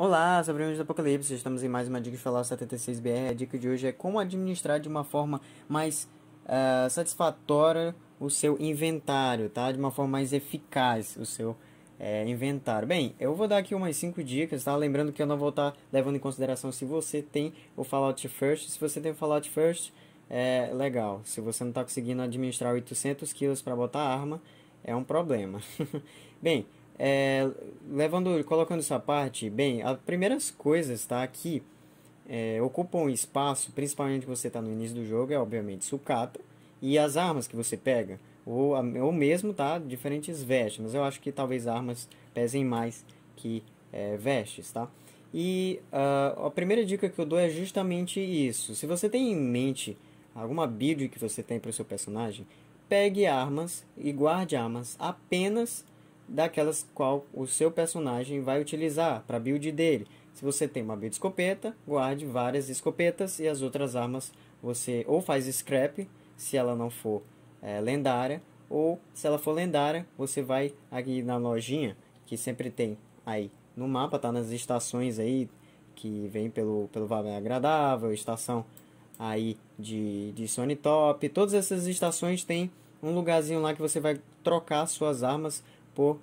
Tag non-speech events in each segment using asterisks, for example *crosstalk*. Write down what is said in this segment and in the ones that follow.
Olá, sobreviventes do Apocalipse, estamos em mais uma Dica de Falar 76BR. A dica de hoje é como administrar de uma forma mais uh, satisfatória o seu inventário, tá? De uma forma mais eficaz o seu é, inventário. Bem, eu vou dar aqui umas 5 dicas, tá? Lembrando que eu não vou estar tá levando em consideração se você tem o Fallout First. Se você tem o Fallout First, é legal. Se você não está conseguindo administrar 800 quilos para botar arma, é um problema. *laughs* Bem, é, levando, colocando essa parte, bem, as primeiras coisas, tá? Que é, ocupam espaço, principalmente você está no início do jogo, é obviamente sucata e as armas que você pega, ou, ou mesmo, tá? Diferentes vestes, mas eu acho que talvez armas pesem mais que é, vestes, tá? E uh, a primeira dica que eu dou é justamente isso. Se você tem em mente alguma build que você tem para o seu personagem, pegue armas e guarde armas apenas daquelas qual o seu personagem vai utilizar para a build dele. Se você tem uma build escopeta, guarde várias escopetas e as outras armas você ou faz scrap, se ela não for é, lendária, ou se ela for lendária, você vai aqui na lojinha que sempre tem aí no mapa, tá nas estações aí que vem pelo pelo Vale Agradável, estação aí de de Sony Top, todas essas estações tem um lugarzinho lá que você vai trocar suas armas propor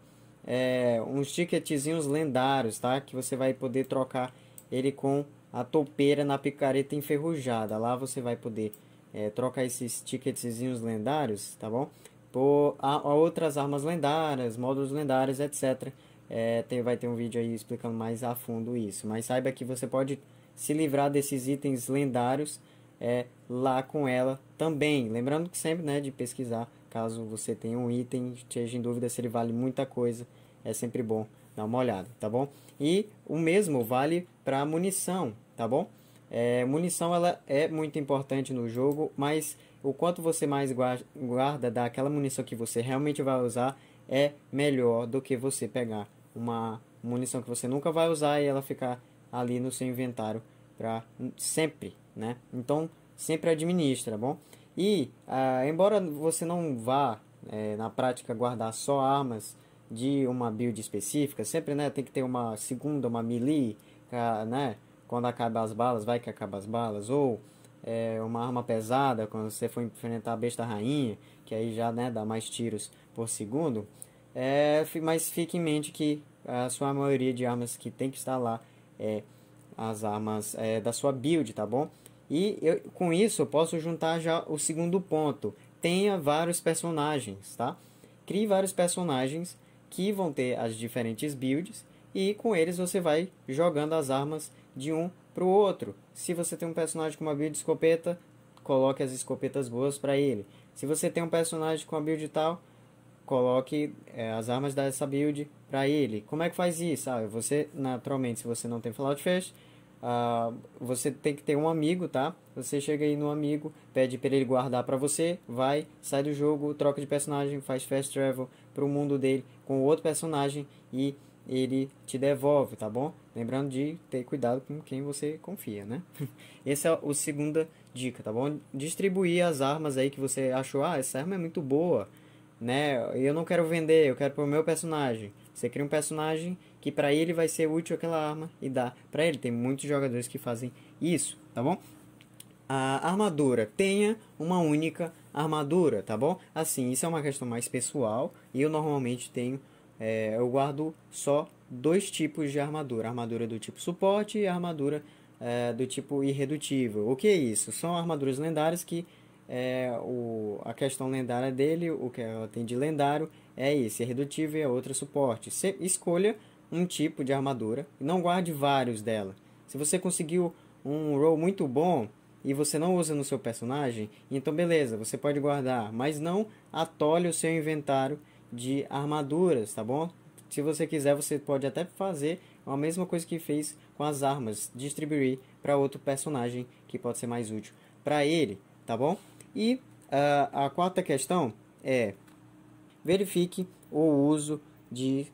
é, uns ticketzinhos lendários, tá? Que você vai poder trocar ele com a topeira na picareta enferrujada. Lá você vai poder é, trocar esses ticketzinhos lendários, tá bom? Por a, a outras armas lendárias, módulos lendários, etc. É, tem, vai ter um vídeo aí explicando mais a fundo isso. Mas saiba que você pode se livrar desses itens lendários é, lá com ela também. Lembrando que sempre né, de pesquisar caso você tenha um item, esteja em dúvida se ele vale muita coisa, é sempre bom dar uma olhada, tá bom? E o mesmo vale para munição, tá bom? É, munição ela é muito importante no jogo, mas o quanto você mais guarda daquela munição que você realmente vai usar é melhor do que você pegar uma munição que você nunca vai usar e ela ficar ali no seu inventário para sempre, né? Então sempre administra, tá bom? E, ah, embora você não vá é, na prática guardar só armas de uma build específica, sempre né, tem que ter uma segunda, uma melee, né, quando acaba as balas, vai que acaba as balas, ou é, uma arma pesada quando você for enfrentar a besta rainha, que aí já né, dá mais tiros por segundo. É, mas fique em mente que a sua maioria de armas que tem que estar lá é as armas é, da sua build, tá bom? E eu, com isso eu posso juntar já o segundo ponto. Tenha vários personagens, tá? Crie vários personagens que vão ter as diferentes builds e com eles você vai jogando as armas de um para o outro. Se você tem um personagem com uma build escopeta, coloque as escopetas boas para ele. Se você tem um personagem com a build tal, coloque é, as armas dessa build para ele. Como é que faz isso? Ah, você naturalmente, se você não tem Fallout Fest, Uh, você tem que ter um amigo, tá? Você chega aí no amigo, pede para ele guardar para você, vai, sai do jogo, troca de personagem, faz fast travel para o mundo dele com outro personagem e ele te devolve, tá bom? Lembrando de ter cuidado com quem você confia, né? *laughs* Essa é a segunda dica, tá bom? Distribuir as armas aí que você achou, ah, essa arma é muito boa, né? Eu não quero vender, eu quero pro meu personagem você cria um personagem que para ele vai ser útil aquela arma e dá para ele. Tem muitos jogadores que fazem isso, tá bom? A armadura tenha uma única armadura, tá bom? Assim, isso é uma questão mais pessoal e eu normalmente tenho, é, eu guardo só dois tipos de armadura: armadura do tipo suporte e armadura é, do tipo irredutível. O que é isso? São armaduras lendárias que é o, a questão lendária dele, o que ela tem de lendário, é esse, é redutível e a é outro suporte. Se, escolha um tipo de armadura e não guarde vários dela. Se você conseguiu um roll muito bom e você não usa no seu personagem, então beleza, você pode guardar, mas não atole o seu inventário de armaduras, tá bom? Se você quiser, você pode até fazer a mesma coisa que fez com as armas, distribuir para outro personagem que pode ser mais útil para ele, tá bom? E uh, a quarta questão é verifique o uso de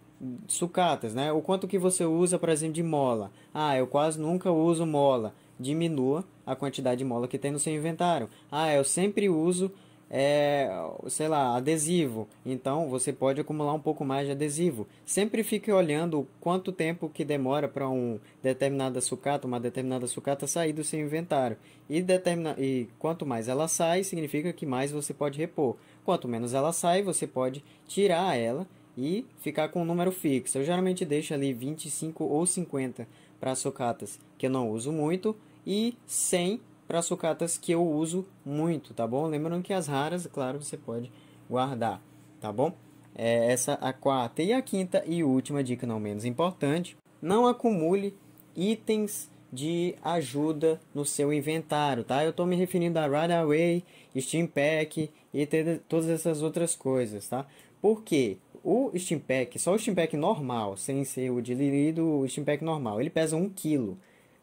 sucatas, né? O quanto que você usa, por exemplo, de mola. Ah, eu quase nunca uso mola. Diminua a quantidade de mola que tem no seu inventário. Ah, eu sempre uso é, sei lá, adesivo. Então você pode acumular um pouco mais de adesivo. Sempre fique olhando quanto tempo que demora para um determinada sucata, uma determinada sucata sair do seu inventário. E, determina, e quanto mais ela sai, significa que mais você pode repor. Quanto menos ela sai, você pode tirar ela e ficar com um número fixo. Eu geralmente deixo ali 25 ou 50 para sucatas que eu não uso muito e 100 para sucatas que eu uso muito, tá bom? Lembrando que as raras, claro, você pode guardar, tá bom? É essa a quarta e a quinta e última dica, não menos importante, não acumule itens de ajuda no seu inventário, tá? Eu estou me referindo a Runaway, Steam Pack e todas essas outras coisas, tá? Porque o Steam Pack, só o Steam Pack normal, sem ser o diluído, o Steam Pack normal, ele pesa 1 kg.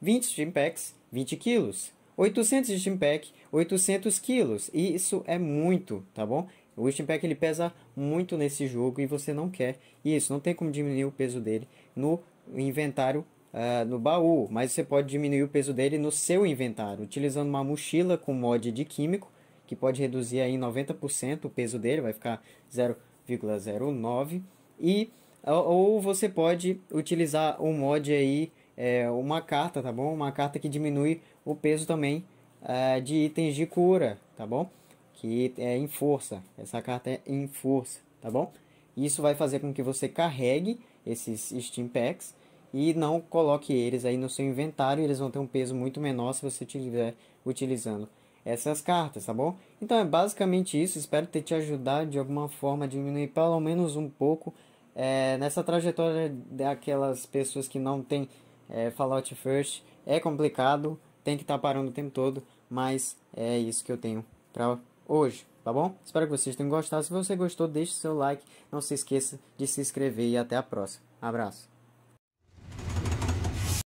20 Steam Packs, 20 quilos. 800 de Steampack, 800 quilos. E isso é muito, tá bom? O Steampack ele pesa muito nesse jogo e você não quer isso. Não tem como diminuir o peso dele no inventário, uh, no baú. Mas você pode diminuir o peso dele no seu inventário, utilizando uma mochila com mod de químico, que pode reduzir aí 90% o peso dele, vai ficar 0,09. E ah, ou você pode utilizar um mod aí, é, uma carta, tá bom? Uma carta que diminui o peso também é, de itens de cura, tá bom? Que é em força, essa carta é em força, tá bom? Isso vai fazer com que você carregue esses Steam Packs e não coloque eles aí no seu inventário, eles vão ter um peso muito menor se você estiver utilizando essas cartas, tá bom? Então é basicamente isso, espero ter te ajudado de alguma forma a diminuir pelo menos um pouco é, nessa trajetória daquelas pessoas que não têm é, Fallout First, é complicado, tem que estar tá parando o tempo todo, mas é isso que eu tenho para hoje, tá bom? Espero que vocês tenham gostado. Se você gostou, deixe seu like, não se esqueça de se inscrever e até a próxima. Abraço.